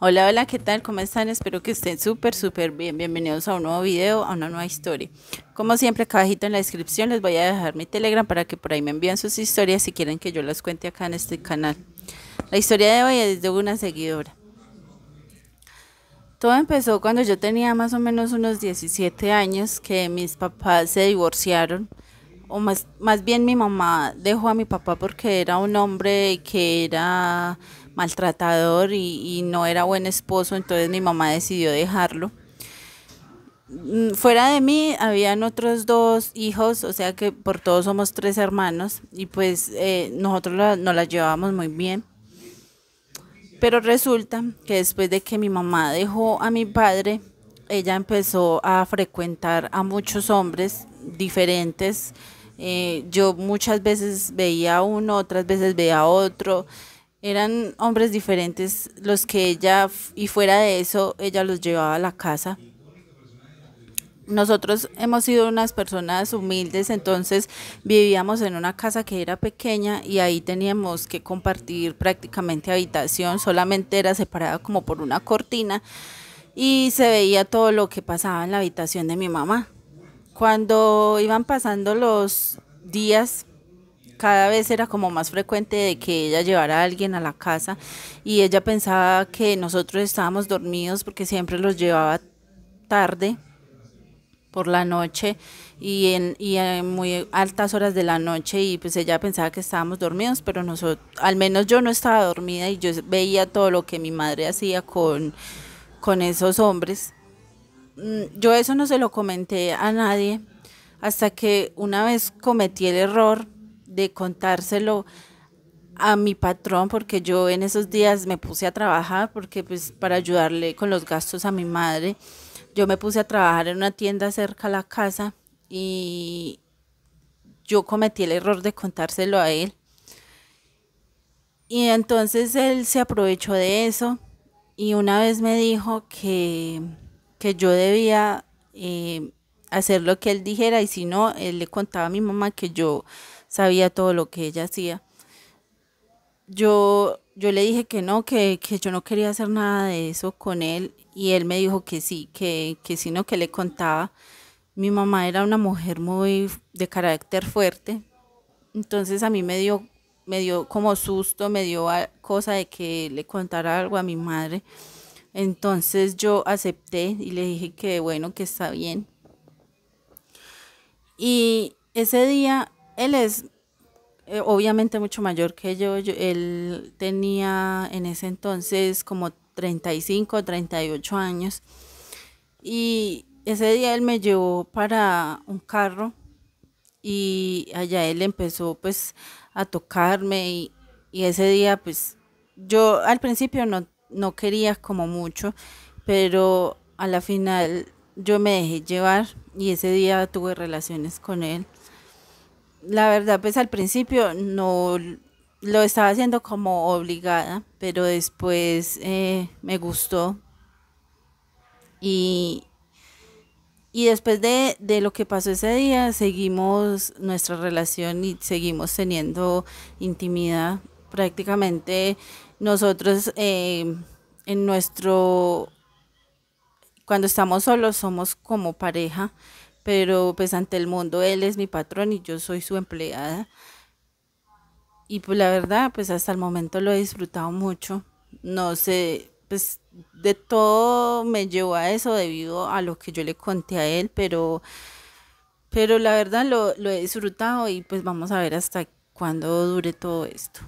Hola, hola, ¿qué tal? ¿Cómo están? Espero que estén súper, súper bien. Bienvenidos a un nuevo video, a una nueva historia. Como siempre, acá abajito en la descripción les voy a dejar mi Telegram para que por ahí me envíen sus historias si quieren que yo las cuente acá en este canal. La historia de hoy es de una seguidora. Todo empezó cuando yo tenía más o menos unos 17 años, que mis papás se divorciaron, o más, más bien mi mamá dejó a mi papá porque era un hombre que era maltratador y, no era buen esposo, entonces mi mamá decidió dejarlo mm, fuera de mí habían otros dos hijos, o sea que por todos somos tres hermanos y pues eh, nosotros nos las llevábamos muy bien. Pero resulta que después de que mi mamá dejó a mi padre, ella empezó a frecuentar a muchos hombres diferentes. Eh, yo muchas veces veía a uno, otras veces veía a otro. Eran hombres diferentes los que ella, y fuera de eso, ella los llevaba a la casa. Nosotros hemos sido unas personas humildes, entonces vivíamos en una casa que era pequeña y ahí teníamos que compartir prácticamente habitación, solamente era separada como por una cortina y se veía todo lo que pasaba en la habitación de mi mamá. Cuando iban pasando los días, cada vez era como más frecuente de que ella llevara a alguien a la casa y ella pensaba que nosotros estábamos dormidos porque siempre los llevaba tarde por la noche y en, en muy altas horas de la noche y pues ella pensaba que estábamos dormidos, pero nosotros, al menos yo no estaba dormida y yo veía todo lo que mi madre hacía con, con esos hombres. Mm, yo eso no se lo comenté a nadie hasta que una vez cometí el error de contárselo a mi patrón porque yo en esos días me puse a trabajar porque pues para ayudarle con los gastos a mi madre yo me puse a trabajar en una tienda cerca a la casa y yo cometí el error de contárselo a él y entonces él se aprovechó de eso y una vez me dijo que, que yo debía eh, hacer lo que él dijera y si no él le contaba a mi mamá que yo sabía todo lo que ella hacía. Yo, yo le dije que no, que, yo no quería hacer nada de eso con él y él me dijo que sí, que, que sí, no, que le contaba. Mi mamá era una mujer muy de carácter fuerte, entonces a mí me dio, me dio como susto, me dio cosa de que le contara algo a mi madre. Entonces yo acepté y le dije que bueno, que está bien. Y ese día él es eh, obviamente mucho mayor que yo. Él tenía en ese entonces como 35, 38 años. Y ese día él me llevó para un carro y allá él empezó pues a tocarme y, ese día pues yo al principio no, no quería como mucho, pero a la final yo me dejé llevar y ese día tuve relaciones con él la verdad, pues al principio no lo estaba haciendo como obligada, pero después eh, me gustó. Y, y después de, lo que pasó ese día, seguimos nuestra relación y seguimos teniendo intimidad. Prácticamente nosotros eh, en nuestro, cuando estamos solos, somos como pareja pero pues ante el mundo él es mi patrón y yo soy su empleada. Y pues la verdad, pues hasta el momento lo he disfrutado mucho. No sé, pues de todo me llevó a eso debido a lo que yo le conté a él, pero, pero la verdad lo, lo he disfrutado y pues vamos a ver hasta cuándo dure todo esto.